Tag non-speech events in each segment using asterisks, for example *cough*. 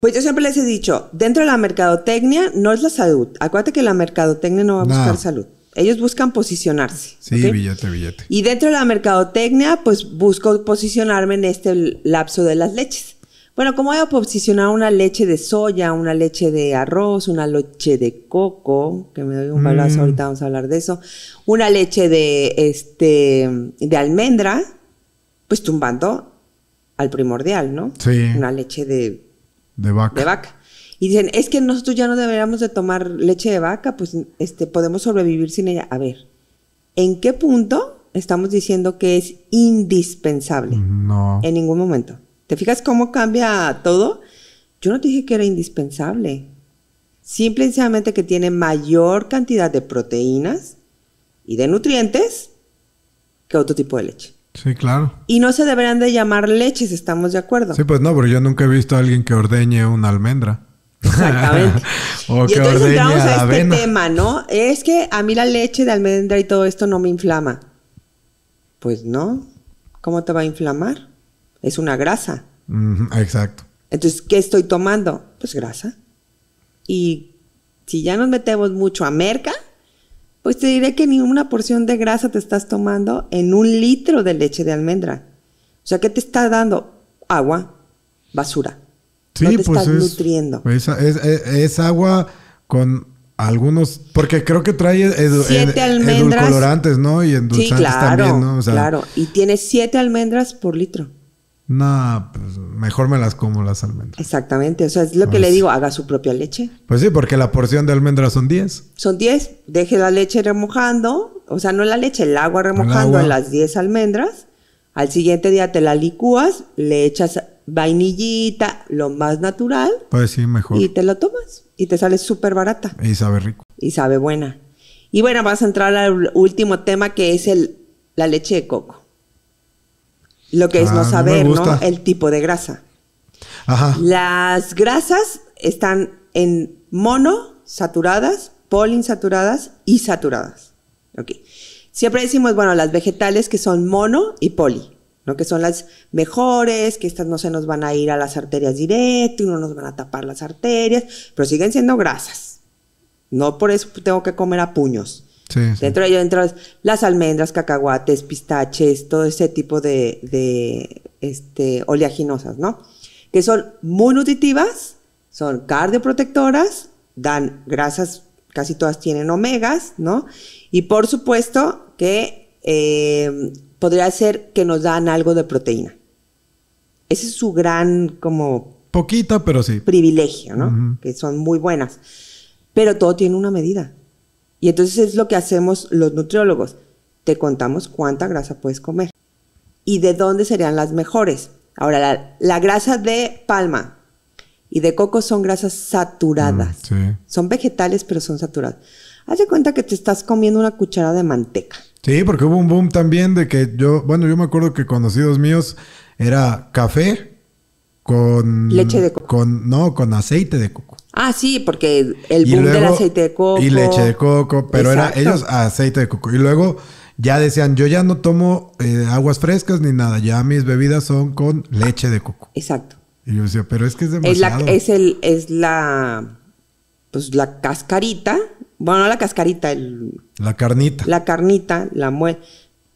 Pues yo siempre les he dicho, dentro de la mercadotecnia no es la salud. Acuérdate que la mercadotecnia no va a buscar salud. Ellos buscan posicionarse. Sí, billete, billete. Y dentro de la mercadotecnia, pues busco posicionarme en este lapso de las leches. Bueno, ¿cómo voy a posicionar una leche de soya, una leche de arroz, una leche de coco? Que me doy un balazo, mm. ahorita vamos a hablar de eso. Una leche de, este, de almendra, pues tumbando al primordial, ¿no? Sí. Una leche de de vaca. De vaca. Y dicen, es que nosotros ya no deberíamos de tomar leche de vaca, pues este, podemos sobrevivir sin ella. A ver, ¿en qué punto estamos diciendo que es indispensable? Mm, no. En ningún momento. ¿Te fijas cómo cambia todo? Yo no te dije que era indispensable. Simple y sencillamente que tiene mayor cantidad de proteínas y de nutrientes que otro tipo de leche. Sí, claro. Y no se deberían de llamar leches, estamos de acuerdo. Sí, pues no, pero yo nunca he visto a alguien que ordeñe una almendra. Exactamente. *laughs* o entonces entramos a este tema, ¿no? Es que a mí la leche de almendra y todo esto no me inflama. Pues no. ¿Cómo te va a inflamar? Es una grasa. exacto. Entonces, ¿qué estoy tomando? Pues grasa. Y si ya nos metemos mucho a merca, pues te diré que ni una porción de grasa te estás tomando en un litro de leche de almendra. O sea, ¿qué te está dando? Agua, basura. Sí, no te pues estás nutriendo. Es, agua con algunos, porque creo que trae almendras. edulcorantes, ¿no? Y endulzantes sí, también, ¿no? claro, y tiene siete almendras por litro. No, pues, mejor me las como las almendras. Exactamente, O sea, es lo que pues le digo, haga su propia leche. Pues sí, porque la porción de almendras son 10. Son 10, deje la leche remojando, o sea, no la leche, el agua remojando las 10 almendras. Al siguiente día te la licúas, le echas vainillita, lo más natural. Pues sí, mejor. Y te lo tomas y te sale súper barata. Y sabe rico. Y sabe buena. Y bueno, vas a entrar al último tema que es el, la leche de coco. Lo que es no ah, saber, ¿no? El tipo de grasa. Las grasas están en mono, saturadas, poliinsaturadas y saturadas. Siempre decimos, bueno, las vegetales que son mono y poli, ¿no? que son las mejores, que estas no se nos van a ir a las arterias directo, no nos van a tapar las arterias, pero siguen siendo grasas. No por eso tengo que comer a puños. Dentro de ello entran las almendras, cacahuates, pistaches, todo ese tipo de, este, oleaginosas, ¿no? Que son muy nutritivas, son cardioprotectoras, dan grasas, casi todas tienen omegas, ¿no? Y por supuesto que eh, podría ser que nos dan algo de proteína. Ese es su gran, como... Poquita, pero sí. Privilegio, ¿no? Que son muy buenas. Pero todo tiene una medida. Y entonces es lo que hacemos los nutriólogos. Te contamos cuánta grasa puedes comer y de dónde serían las mejores. Ahora, la, grasa de palma y de coco son grasas saturadas. Mm, sí. Son vegetales, pero son saturadas. Haz de cuenta que te estás comiendo una cuchara de manteca. Sí, porque hubo un boom también de que yo, bueno, yo me acuerdo que conocidos míos era café con leche de coco. Con, no, con aceite de coco. Ah, sí, porque el boom aceite de coco. Y leche de coco, pero era ellos aceite de coco. Y luego ya decían, yo ya no tomo eh, aguas frescas ni nada, ya mis bebidas son con leche de coco. Exacto. Y yo decía, pero es que es demasiado. Es la, la, pues la cascarita, bueno, no la cascarita, el... La carnita. La carnita, la muela,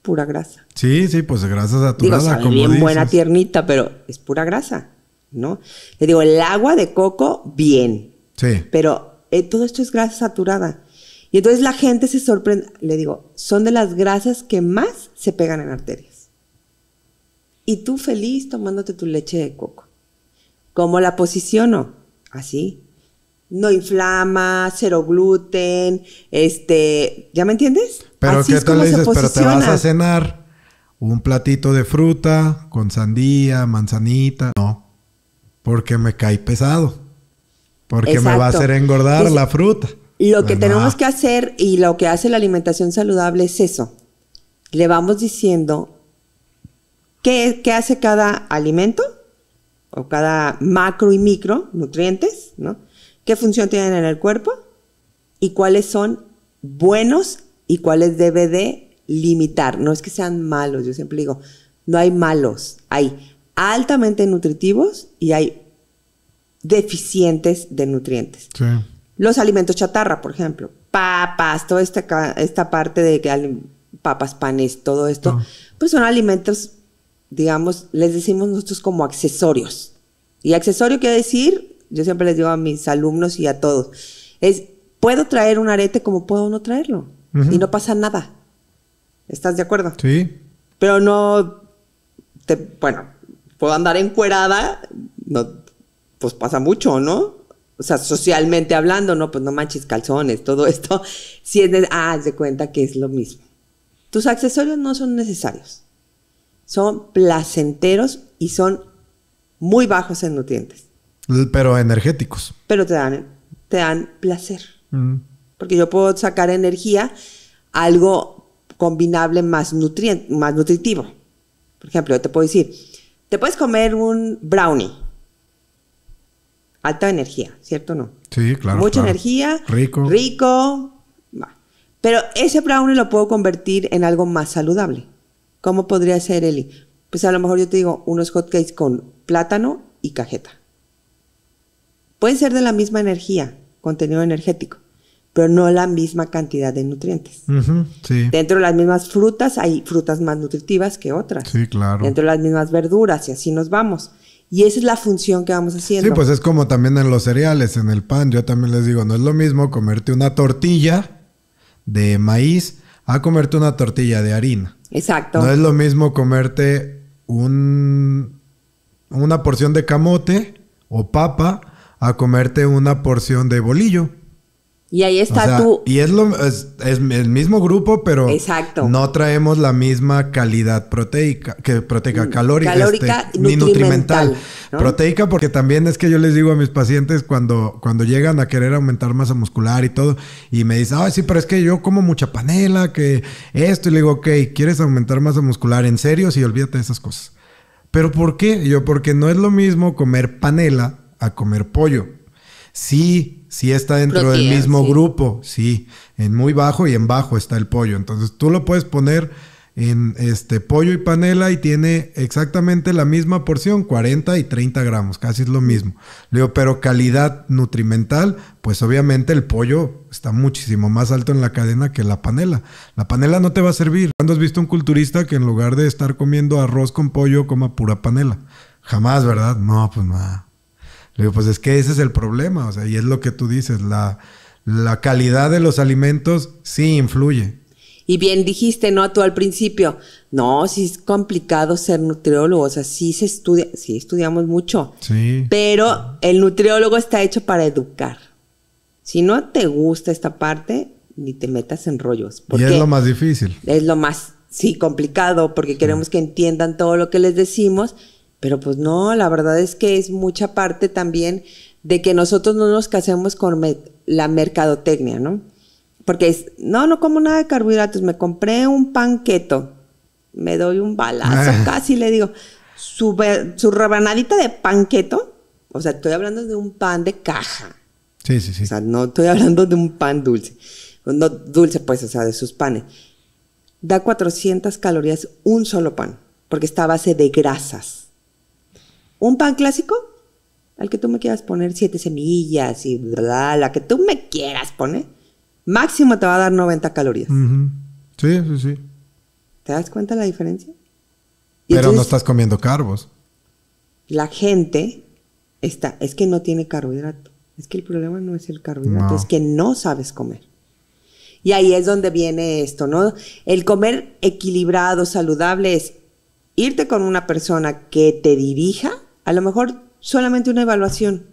pura grasa. Sí, sí, pues grasa saturada, Digo, sabe bien buena tiernita, pero es pura grasa, ¿no? Le digo, el agua de coco, bien, Sí. Pero eh, todo esto es grasa saturada. Y entonces la gente se sorprende, le digo, son de las grasas que más se pegan en arterias. Y tú feliz tomándote tu leche de coco. ¿Cómo la posiciono? Así. No inflama, cero gluten, este, ¿ya me entiendes? Pero ¿qué le dices? pero te vas a cenar un platito de fruta con sandía, manzanita, no, porque me cae pesado. Porque me va a hacer engordar la fruta. Lo que tenemos que hacer y lo que hace la alimentación saludable es eso. Le vamos diciendo qué, qué hace cada alimento o cada macro y micro nutrientes, ¿no? ¿Qué función tienen en el cuerpo? Y cuáles son buenos y cuáles debe de limitar. No es que sean malos, yo siempre digo, no hay malos, hay altamente nutritivos y hay deficientes de nutrientes. Los alimentos chatarra, por ejemplo, papas, toda esta, esta parte de papas, panes, todo esto, ah. pues son alimentos, digamos, les decimos nosotros como accesorios. Y accesorio quiere decir, yo siempre les digo a mis alumnos y a todos, es, puedo traer un arete como puedo no traerlo. Y no pasa nada. ¿Estás de acuerdo? Sí. Pero no, te, bueno, puedo andar encuerada, no pues pasa mucho, ¿no? O sea, socialmente hablando, ¿no? Pues no manches calzones, todo esto. Si *laughs* es de, ah, de cuenta que es lo mismo. Tus accesorios no son necesarios. Son placenteros y son muy bajos en nutrientes. Pero energéticos. Pero te dan, te dan placer. Mm. Porque yo puedo sacar energía, algo combinable más, más nutritivo. Por ejemplo, te puedo decir, te puedes comer un brownie alta energía, ¿cierto? No. Sí, claro. Mucha energía. Rico. Rico. Pero ese brownie lo puedo convertir en algo más saludable. ¿Cómo podría ser, Eli? Pues a lo mejor yo te digo unos hotcakes con plátano y cajeta. Pueden ser de la misma energía, contenido energético, pero no la misma cantidad de nutrientes. sí. Dentro de las mismas frutas hay frutas más nutritivas que otras. Sí, claro. Dentro de las mismas verduras y así nos vamos. Y esa es la función que vamos haciendo. Sí, pues es como también en los cereales, en el pan. Yo también les digo, no es lo mismo comerte una tortilla de maíz a comerte una tortilla de harina. Exacto. No es lo mismo comerte un, una porción de camote o papa a comerte una porción de bolillo. Y ahí está tú. Y es, lo, es, el mismo grupo, pero Exacto. no traemos la misma calidad proteica, que proteica, mm, este, calórica, ni nutrimental. Proteica, porque también es que yo les digo a mis pacientes cuando, cuando llegan a querer aumentar masa muscular y todo, y me dicen, ay sí, pero es que yo como mucha panela, que esto, y le digo, ok, ¿quieres aumentar masa muscular? ¿En serio? Sí, olvídate de esas cosas. ¿Pero por qué? Yo, porque no es lo mismo comer panela a comer pollo. Sí, sí está dentro del mismo grupo, sí, en muy bajo y en bajo está el pollo. Entonces tú lo puedes poner en este pollo y panela y tiene exactamente la misma porción, 40 y 30 gramos, casi es lo mismo. Le digo, pero calidad nutrimental, pues obviamente el pollo está muchísimo más alto en la cadena que la panela. La panela no te va a servir. ¿Cuándo has visto un culturista que en lugar de estar comiendo arroz con pollo coma pura panela? Jamás, ¿verdad? No, pues nada. Le digo, pues es que ese es el problema, o sea, y es lo que tú dices, la, calidad de los alimentos sí influye. Y bien dijiste, ¿no? Tú al principio, no, sí es complicado ser nutriólogo, o sea, sí se estudia, sí estudiamos mucho. Sí. Pero el nutriólogo está hecho para educar. Si no te gusta esta parte, ni te metas en rollos. Y es lo más difícil. Es lo más, sí, complicado, porque queremos que entiendan todo lo que les decimos pero pues no, la verdad es que es mucha parte también de que nosotros no nos casemos con la mercadotecnia, ¿no? Porque es, no, no como nada de carbohidratos, me compré un panqueto, me doy un balazo, *laughs* casi le digo, su, su rebanadita de panqueto, o sea, estoy hablando de un pan de caja. Sí, sí, sí. O sea, no estoy hablando de un pan dulce, no dulce pues, o sea, de sus panes. Da 400 calorías un solo pan, porque está a base de grasas un pan clásico, al que tú me quieras poner siete semillas y bla, la que tú me quieras poner, máximo te va a dar 90 calorías. Sí, sí, sí. ¿Te das cuenta la diferencia? Pero no estás comiendo carbos. La gente está, es que no tiene carbohidrato. Es que el problema no es el carbohidrato, es que no sabes comer. Y ahí es donde viene esto, ¿no? El comer equilibrado, saludable es irte con una persona que te dirija a lo mejor solamente una evaluación.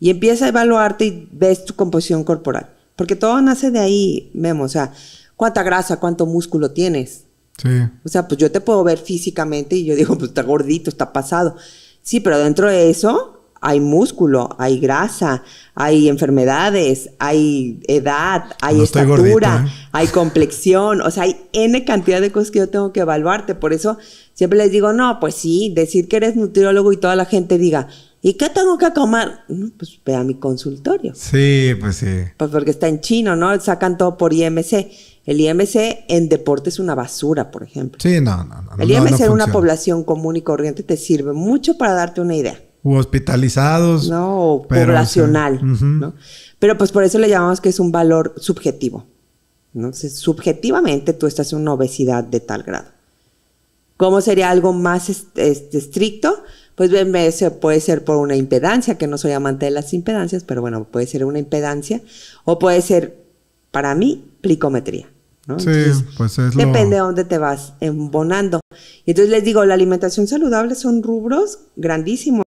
Y empieza a evaluarte y ves tu composición corporal. Porque todo nace de ahí, vemos O sea, cuánta grasa, cuánto músculo tienes. Sí. O sea, pues yo te puedo ver físicamente y yo digo, pues está gordito, está pasado. Sí, pero dentro de eso hay músculo, hay grasa, hay enfermedades, hay edad, hay estatura, ¿eh? hay complexión, o sea, hay N cantidad de cosas que yo tengo que evaluarte. Por eso siempre les digo, no, pues sí, decir que eres nutriólogo y toda la gente diga, ¿y qué tengo que comer? pues ve a mi consultorio. Sí, pues sí. Pues porque está en chino, ¿no? Sacan todo por IMC. El IMC en deporte es una basura, por ejemplo. Sí, no, no, no. El IMC en una población común y corriente te sirve mucho para darte una idea hospitalizados. No, o poblacional. Pero, ¿no? pero pues por eso le llamamos que es un valor subjetivo. ¿no? subjetivamente tú estás en una obesidad de tal grado. ¿Cómo sería algo más este, estricto? Pues puede ser por una impedancia, que no soy amante de las impedancias, pero bueno, puede ser una impedancia o puede ser, para mí, plicometría. ¿no? Sí, pues es Depende de dónde te vas embonando. Y entonces les digo, la alimentación saludable son rubros grandísimos